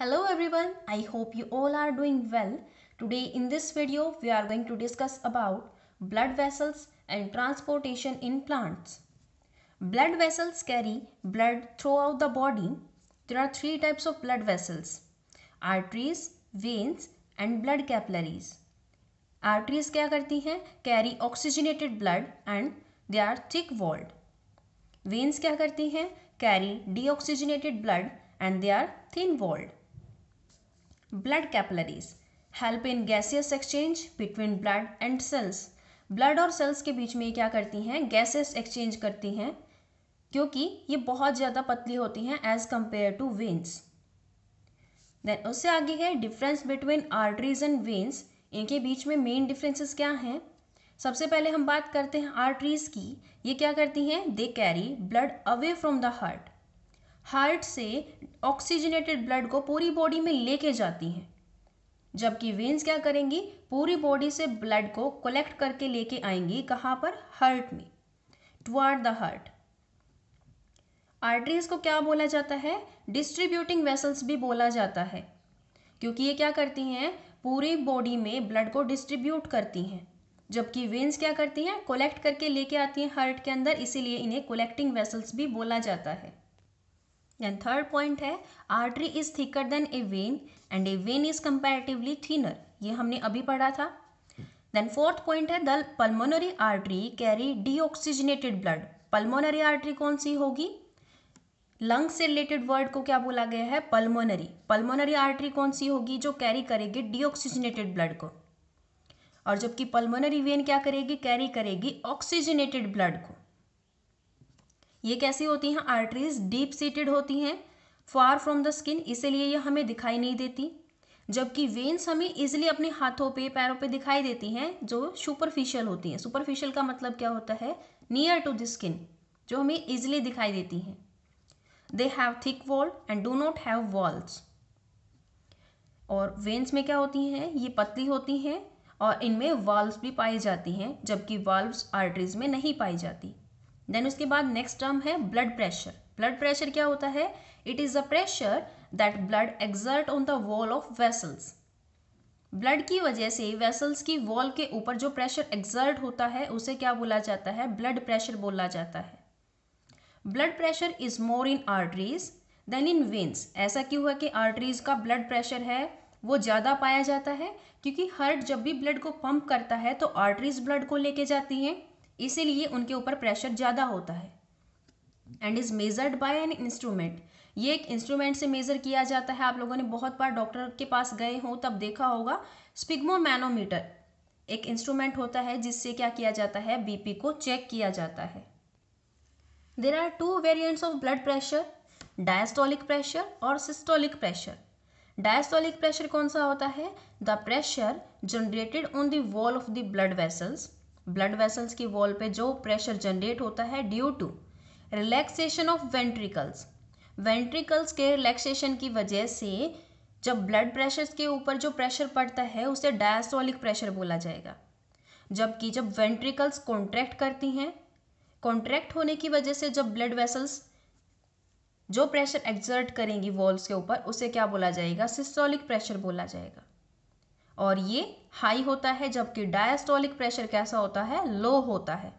Hello everyone, I hope you all are doing well. Today in this video, we are going to discuss about blood vessels and transportation in plants. Blood vessels carry blood throughout the body. There are three types of blood vessels, arteries, veins and blood capillaries. Arteries क्या करती हैं carry oxygenated blood and they are thick walled veins क्या करती हैं carry deoxygenated blood and they are thin walled blood capillaries help in gaseous exchange between blood and cells blood और cells के बीच में क्या करती हैं गैसेस एक्सचेंज करती हैं क्योंकि ये बहुत ज़्यादा पतली होती हैं as compare to veins then उससे आगे है difference between arteries and veins इनके बीच में मेन डिफरेंसेस क्या हैं सबसे पहले हम बात करते हैं आर्टरीज की ये क्या करती हैं they carry blood away from the heart heart से ऑक्सीजनेटेड ब्लड को पूरी बॉडी में लेके जाती हैं जबकि वेन्स क्या करेंगी पूरी बॉडी से ब्लड को कलेक्ट करके लेके आएंगी कहाँ पर हार्ट में टुअर्ड द हार्ट आर्टरीज को क्या बोला जाता है डिस्ट्रीब्यूटिंग वेसल्स भी बोला जाता है क्योंकि ये क्या करती हैं पूरी बॉडी में ब्लड को डिस्ट्रीब्यूट करती हैं जबकि वेन्स क्या करती हैं कलेक्ट करके लेके आती हैं हार्ट के अंदर इसीलिए इन्हें कलेक्टिंग वेसल्स भी बोला जाता है देन थर्ड पॉइंट है artery is thicker than a vein and a vein is comparatively thinner ये हमने अभी पढ़ा था देन फोर्थ पॉइंट है the pulmonary artery carry deoxygenated blood pulmonary artery कौन सी होगी लंग से रिलेटेड वर्ड को क्या बोला गया है पल्मोनरी पल्मोनरी आर्टरी कौन सी होगी जो कैरी करेगी डीऑक्सीजनेटेड ब्लड को और जबकि पल्मोनरी वेन क्या करेगी कैरी करेगी ऑक्सीजनेटेड ब्लड को ये कैसी होती हैं आर्टरीज डीप सीटेड होती हैं फार फ्रॉम द स्किन इसीलिए ये हमें दिखाई नहीं देती जबकि वेन्स हमें इजिली अपने हाथों पे पैरों पे दिखाई देती हैं जो सुपरफिशियल होती हैं सुपरफिशियल का मतलब क्या होता है नियर टू द स्किन जो हमें इजिली दिखाई देती हैं they have thick wall and do not have walls और वेन्स में क्या होती हैं ये पतली होती हैं और इनमें वाल्व भी पाई जाती हैं जबकि वाल्व आर्टरीज में नहीं पाई जाती देन उसके बाद नेक्स्ट टर्म है ब्लड प्रेशर ब्लड प्रेशर क्या होता है it is a pressure that blood exert on the wall of vessels blood की वजह से वेसल्स की वॉल के ऊपर जो प्रेशर एग्जर्ट होता है उसे क्या बोला जाता है ब्लड प्रेशर बोला जाता है blood pressure is more in arteries than in veins ऐसा क्यों है कि आर्टरीज का ब्लड प्रेशर है वो ज़्यादा पाया जाता है क्योंकि हर्ट जब भी ब्लड को पंप करता है तो आर्टरीज ब्लड को लेके जाती हैं इसीलिए उनके ऊपर प्रेशर ज़्यादा होता है and is measured by an instrument ये एक इंस्ट्रूमेंट से मेज़र किया जाता है आप लोगों ने बहुत बार डॉक्टर के पास गए हों तब देखा होगा स्पिग्मोमैनोमीटर एक इंस्ट्रूमेंट होता है जिससे क्या किया जाता है बीपी को चेक किया जाता है there are two variants of blood pressure diastolic pressure और सिस्टोलिक प्रेशर डायस्टोलिक प्रेशर कौन सा होता है the pressure generated on the wall of the blood vessels blood vessels की वॉल पे जो प्रेशर जनरेट होता है due to relaxation of ventricles ventricles के रिलैक्सेशन की वजह से जब ब्लड प्रेशर्स के ऊपर जो प्रेशर पड़ता है उसे डायस्टोलिक प्रेशर बोला जाएगा जबकि जब वेंट्रिकल्स कॉन्ट्रैक्ट करती हैं कॉन्ट्रैक्ट होने की वजह से जब ब्लड वेसल्स जो प्रेशर एग्जर्ट करेंगी वॉल्स के ऊपर उसे क्या बोला जाएगा सिस्टोलिक प्रेशर बोला जाएगा और ये हाई होता है जबकि डायस्टोलिक प्रेशर कैसा होता है लो होता है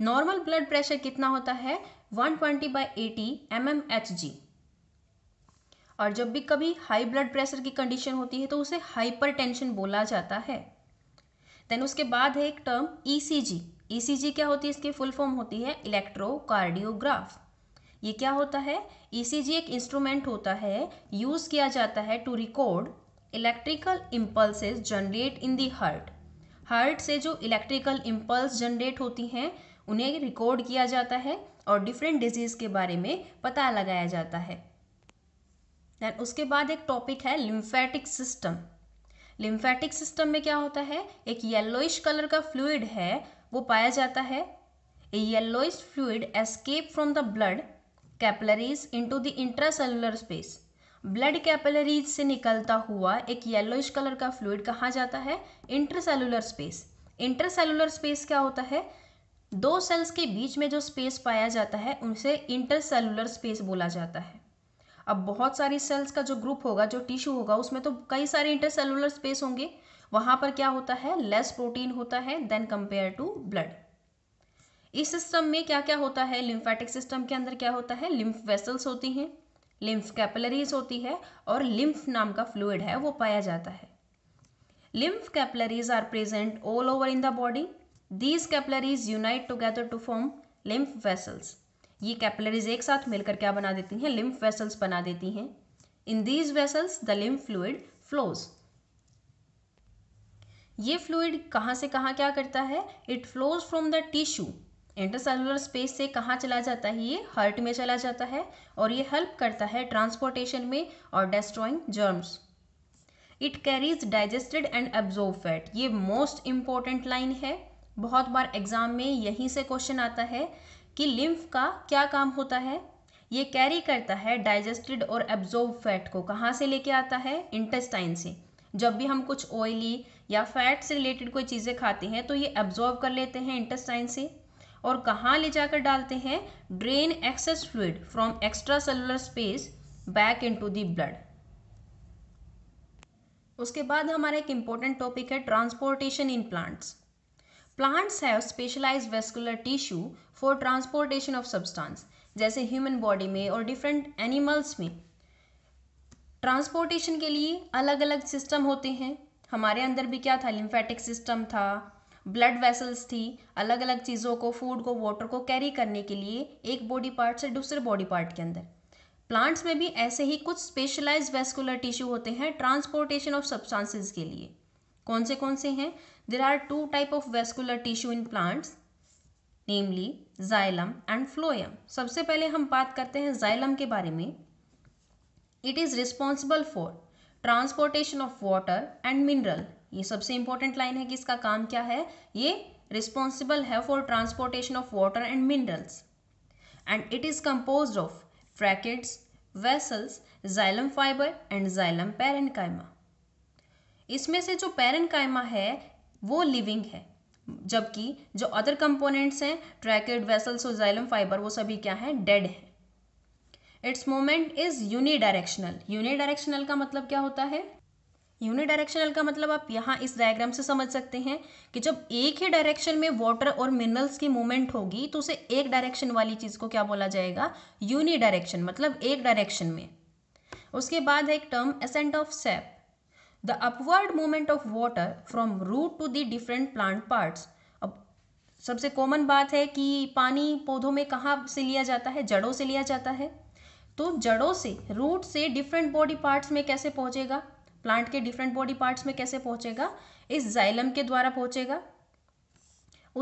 नॉर्मल ब्लड प्रेशर कितना होता है 120 twenty by eighty M M H G और जब भी कभी हाई ब्लड प्रेशर की कंडीशन होती है तो उसे हाइपरटेंशन बोला जाता है देन उसके बाद है एक टर्म ईसीजी ईसीजी क्या होती है इसकी फुल फॉर्म होती है इलेक्ट्रोकार्डियोग्राफ ये क्या होता है ईसीजी e एक इंस्ट्रूमेंट होता है यूज़ किया जाता है to record electrical impulse generate in the heart heart से जो इलेक्ट्रिकल इम्पल्स जनरेट होती हैं उन्हें रिकॉर्ड किया जाता है और डिफरेंट डिजीज़ के बारे में पता लगाया जाता है देन उसके बाद एक टॉपिक है लिम्फेटिक सिस्टम लिम्फेटिक सिस्टम में क्या होता है एक येलोइश कलर का फ्लूइड है वो पाया जाता है a yellowish fluid escape from the blood capillaries into the cellular space blood capillaries से निकलता हुआ एक येलोइश कलर का फ्लूड कहाँ जाता है इंटरसेलुलर स्पेस इंटरसेलुलर स्पेस क्या होता है दो सेल्स के बीच में जो स्पेस पाया जाता है उनसे इंटरसेलुलर स्पेस बोला जाता है अब बहुत सारी सेल्स का जो ग्रुप होगा जो टिश्यू होगा उसमें तो कई सारे इंटरसेलुलर स्पेस होंगे वहाँ पर क्या होता है लेस प्रोटीन होता है देन कंपेयर टू ब्लड इस सिस्टम में क्या क्या होता है लिम्फेटिक सिस्टम के अंदर क्या होता है लिम्फ वेसल्स होती हैं लिम्फ कैपलरीज होती है और लिम्फ नाम का फ्लूड है वो पाया जाता है lymph capillaries are present all over in the body these capillaries unite together to form lymph vessels ये कैपलरीज एक साथ मिलकर क्या बना देती हैं लिम्फ वेसल्स बना देती हैं in these vessels the lymph fluid flows ये फ्लूइड कहाँ से कहाँ क्या करता है it flows from the tissue intercellular space से कहाँ चला जाता है ये हर्ट में चला जाता है और ये हेल्प करता है ट्रांसपोर्टेशन में और destroying germs it carries digested and absorb fat ये मोस्ट इम्पॉर्टेंट लाइन है बहुत बार एग्जाम में यहीं से क्वेश्चन आता है कि लिम्फ का क्या काम होता है ये कैरी करता है डाइजेस्टेड और एब्जॉर्व फैट को कहाँ से लेके आता है इंटेस्टाइन से जब भी हम कुछ ऑयली या फैट से रिलेटेड कोई चीज़ें खाते हैं तो ये एब्जॉर्व कर लेते हैं इंटेस्टाइन से और कहाँ ले जाकर डालते हैं drain excess fluid from extra cellular space back into to blood उसके बाद हमारा एक इम्पॉर्टेंट टॉपिक है transportation in plants plants have specialise vascular tissue for transportation of substance जैसे ह्यूमन बॉडी में और डिफरेंट एनिमल्स में ट्रांसपोर्टेशन के लिए अलग अलग सिस्टम होते हैं हमारे अंदर भी क्या था लिम्फेटिक सिस्टम था ब्लड वेसल्स थी अलग अलग चीज़ों को फूड को वाटर को कैरी करने के लिए एक बॉडी पार्ट से दूसरे बॉडी पार्ट के अंदर प्लांट्स में भी ऐसे ही कुछ स्पेशलाइज वेस्कुलर टिश्यू होते हैं ट्रांसपोर्टेशन ऑफ सब्सटेंसेस के लिए कौन से कौन से हैं there are two type of vascular tissue in plants namely xylem and phloem सबसे पहले हम बात करते हैं जाइलम के बारे में it is responsible for transportation of water and mineral ये सबसे इंपॉर्टेंट लाइन है कि इसका काम क्या है ये रिस्पॉन्सिबल है for transportation of water and minerals and it is compose of tracheids vessels xylem fibre and xylem कायमा इसमें से जो कायमा है वो लिविंग है जबकि जो अदर कंपोनेंट्स हैं ट्रैकेड वेसल्स और जाइलम फाइबर वो सभी क्या हैं डेड हैं its movement is unidirectional unidirectional का मतलब क्या होता है यूनिडायरेक्शनल का मतलब आप यहाँ इस डायग्राम से समझ सकते हैं कि जब एक ही डायरेक्शन में वाटर और मिनरल्स की मूवमेंट होगी तो उसे एक डायरेक्शन वाली चीज़ को क्या बोला जाएगा यूनि डायरेक्शन मतलब एक डायरेक्शन में उसके बाद एक term ascent of sap the upward movement of water from root to the different plant parts अब सबसे कॉमन बात है कि पानी पौधों में कहाँ से लिया जाता है जड़ों से लिया जाता है तो जड़ों से रूट से डिफरेंट बॉडी पार्ट्स में कैसे पहुंचेगा प्लांट के डिफरेंट बॉडी पार्ट्स में कैसे पहुंचेगा इस जाइलम के द्वारा पहुंचेगा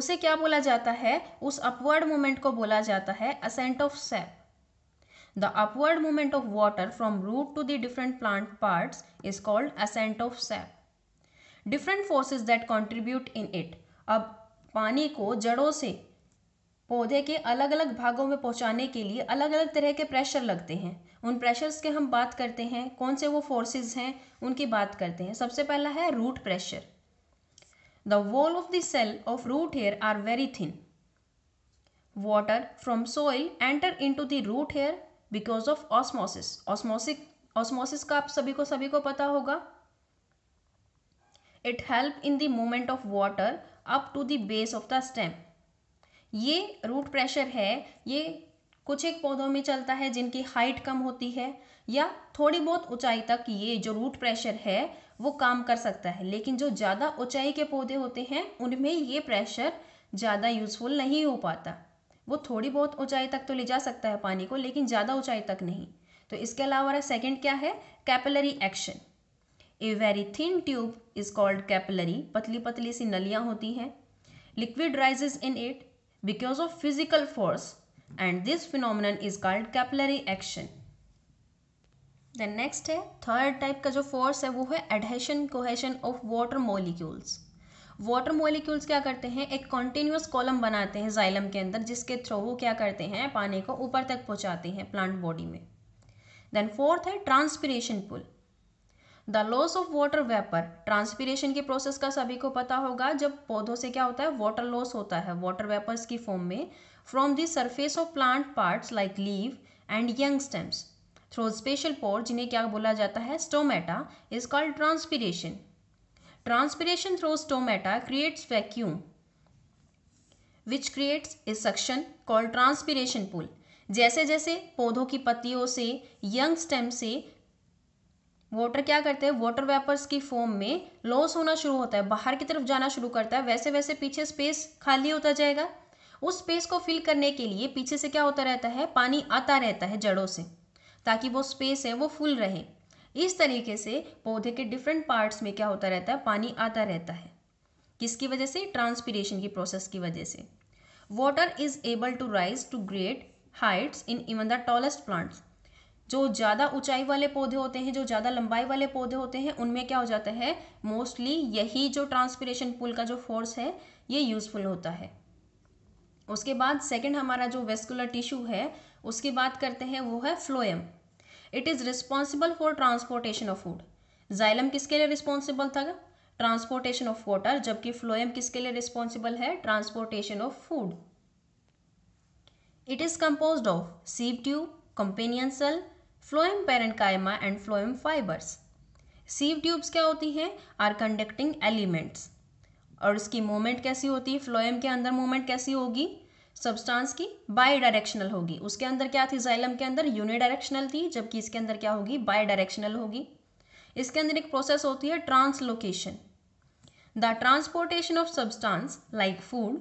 उसे क्या बोला जाता है उस अपवर्ड मूवमेंट को बोला जाता है ascent of sap the upward movement of water from root to the different plant parts is called ascent of sap different forces that contribute in it अब पानी को जड़ों से पौधे के अलग अलग भागों में पहुंचाने के लिए अलग अलग तरह के प्रेशर लगते हैं उन प्रेशर्स के हम बात करते हैं कौन से वो फोर्सेस हैं उनकी बात करते हैं सबसे पहला है root pressure the wall of the cell of root hair are very thin water from soil enter into the root hair because of osmosis osmotic osmosis का आप सभी को सभी को पता होगा it help in the movement of water up to the base of the stem ये root pressure है ये कुछ एक पौधों में चलता है जिनकी हाइट कम होती है या थोड़ी बहुत ऊंचाई तक ये जो रूट प्रेशर है वो काम कर सकता है लेकिन जो ज़्यादा ऊंचाई के पौधे होते हैं उनमें ये प्रेशर ज़्यादा यूज़फुल नहीं हो पाता वो थोड़ी बहुत ऊंचाई तक तो ले जा सकता है पानी को लेकिन ज़्यादा ऊंचाई तक नहीं तो इसके अलावा सेकेंड क्या है capillary action a very thin tube is called capillary पतली पतली सी नलियाँ होती हैं liquid rises in it because of physical force and this phenomenon is called capillary action then next है थर्ड टाइप का जो फोर्स है वो है adhesion cohesion of water molecules water molecules क्या करते हैं एक कॉन्टिन्यूस कॉलम बनाते हैं जाइलम के अंदर जिसके थ्रू वो क्या करते हैं पानी को ऊपर तक पहुंचाते हैं प्लांट बॉडी में देन फोर्थ है transpiration pull the loss of water vapour transpiration के प्रोसेस का सभी को पता होगा जब पौधों से क्या होता है वाटर लॉस होता है वाटर वेपर्स की फॉर्म में from the surface of plant parts like leave and young stems through special pore जिन्हें क्या बोला जाता है stomata is called transpiration transpiration through stomata creates vacuum which creates a suction called transpiration pull जैसे जैसे पौधों की पत्तियों से यंग स्टेम से वाटर क्या करते हैं वाटर वेपर्स की फॉर्म में लॉस होना शुरू होता है बाहर की तरफ जाना शुरू करता है वैसे वैसे पीछे स्पेस खाली होता जाएगा उस स्पेस को फिल करने के लिए पीछे से क्या होता रहता है पानी आता रहता है जड़ों से ताकि वो स्पेस है वो फुल रहे इस तरीके से पौधे के डिफरेंट पार्ट्स में क्या होता रहता है पानी आता रहता है किसकी वजह से ट्रांसपीरेशन की प्रोसेस की वजह से water is able to rise to great heights in even the tallest plants जो ज़्यादा ऊंचाई वाले पौधे होते हैं जो ज़्यादा लंबाई वाले पौधे होते हैं उनमें क्या हो जाता है मोस्टली यही जो ट्रांसपिरेशन पुल का जो फोर्स है ये यूजफुल होता है उसके बाद सेकेंड हमारा जो वेस्कुलर टिश्यू है उसकी बात करते हैं वो है phloem it is responsible for transportation of food xylem किसके लिए रिस्पॉन्सिबल था ट्रांसपोर्टेशन ऑफ वाटर जबकि फ्लोएम किसके लिए रिस्पॉन्सिबल है transportation of food it is compose of sieve tube companion cell phloem parenchyma and phloem fibres sieve tubes क्या होती हैं आर कंडक्टिंग एलिमेंट्स और उसकी मूवमेंट कैसी होती है फ्लोएम के अंदर मूवमेंट कैसी होगी सब्सटेंस की बाई डायरेक्शनल होगी उसके अंदर क्या थी जाइलम के अंदर यूनि डायरेक्शनल थी जबकि इसके अंदर क्या होगी बाई डायरेक्शनल होगी इसके अंदर एक प्रोसेस होती है translocation the transportation of substance like food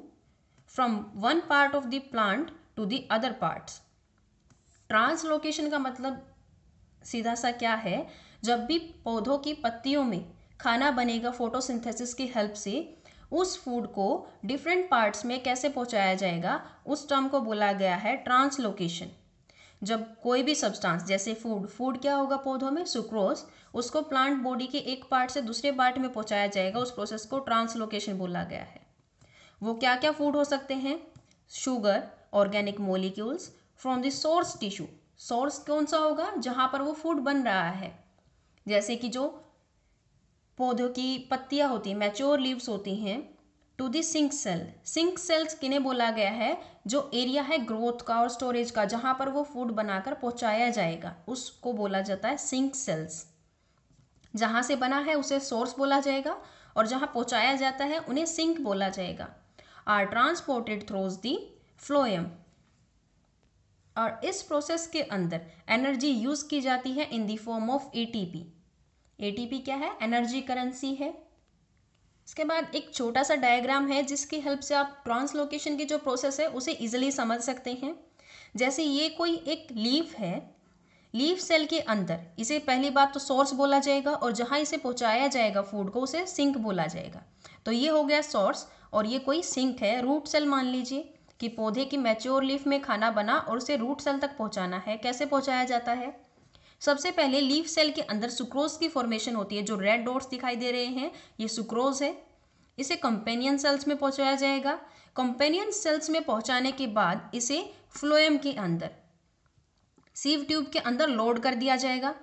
from one part of the plant to the other parts translocation का मतलब सीधा सा क्या है जब भी पौधों की पत्तियों में खाना बनेगा फोटोसिंथेसिस की हेल्प से उस फूड को डिफरेंट पार्ट्स में कैसे पहुंचाया जाएगा उस टर्म को बोला गया है ट्रांसलोकेशन जब कोई भी सब्सटेंस जैसे फूड फूड क्या होगा पौधों में सुक्रोज उसको प्लांट बॉडी के एक पार्ट से दूसरे पार्ट में पहुंचाया जाएगा उस प्रोसेस को ट्रांसलोकेशन बोला गया है वो क्या क्या फूड हो सकते हैं sugar organic molecules from the source tissue source कौन सा होगा जहाँ पर वो फूड बन रहा है जैसे कि जो पौधों की पत्तियाँ होती हैं मैच्योर लीव्स होती हैं to the sink cell sink cells किन्हें बोला गया है जो एरिया है ग्रोथ का और स्टोरेज का जहाँ पर वो फूड बनाकर पहुँचाया जाएगा उसको बोला जाता है सिंक सेल्स जहाँ से बना है उसे सोर्स बोला जाएगा और जहाँ पहुँचाया जाता है उन्हें सिंक बोला जाएगा are transported through the phloem और इस प्रोसेस के अंदर एनर्जी यूज की जाती है in the form of ATP ATP क्या है एनर्जी करेंसी है इसके बाद एक छोटा सा डायग्राम है जिसकी हेल्प से आप ट्रांसलोकेशन की जो प्रोसेस है उसे इजिली समझ सकते हैं जैसे ये कोई एक लीफ है लीफ सेल के अंदर इसे पहली बात तो सोर्स बोला जाएगा और जहाँ इसे पहुँचाया जाएगा फूड को उसे सिंक बोला जाएगा तो ये हो गया सोर्स और ये कोई सिंक है रूट सेल मान लीजिए कि पौधे की मैच्योर लीफ में खाना बना और उसे रूट सेल तक पहुंचाना है कैसे पहुंचाया जाता है सबसे पहले लीफ सेल के अंदर सुक्रोज की फॉर्मेशन होती है जो रेड डॉट्स दिखाई दे रहे हैं ये सुक्रोज है इसे कंपेनियन सेल्स में पहुंचाया जाएगा कंपेनियन सेल्स में पहुंचाने के बाद इसे फ्लोएम के अंदर सीव ट्यूब के अंदर लोड कर दिया जाएगा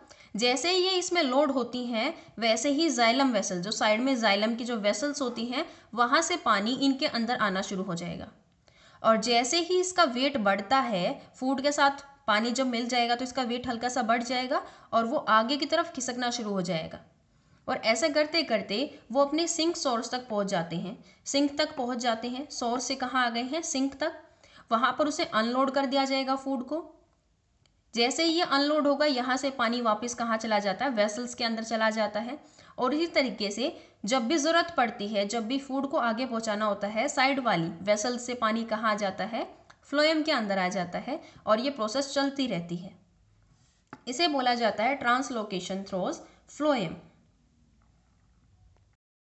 जैसे ही ये इसमें लोड होती हैं वैसे ही जाइलम वेसल जो साइड में जाइलम की जो वेसल्स होती हैं वहाँ से पानी इनके अंदर आना शुरू हो जाएगा और जैसे ही इसका वेट बढ़ता है फूड के साथ पानी जब मिल जाएगा तो इसका वेट हल्का सा बढ़ जाएगा और वो आगे की तरफ खिसकना शुरू हो जाएगा और ऐसा करते करते वो अपने सिंक सोर्स तक पहुंच जाते हैं सिंक तक पहुंच जाते हैं सोर्स से कहाँ आ गए हैं सिंक तक वहाँ पर उसे अनलोड कर दिया जाएगा फूड को जैसे ये अनलोड होगा यहाँ से पानी वापस कहाँ चला जाता है वेसल्स के अंदर चला जाता है और इसी तरीके से जब भी ज़रूरत पड़ती है जब भी फूड को आगे पहुँचाना होता है साइड वाली वेसल से पानी कहाँ आ जाता है फ्लोएम के अंदर आ जाता है और ये प्रोसेस चलती रहती है इसे बोला जाता है ट्रांसलोकेशन थ्रोज फ्लोएम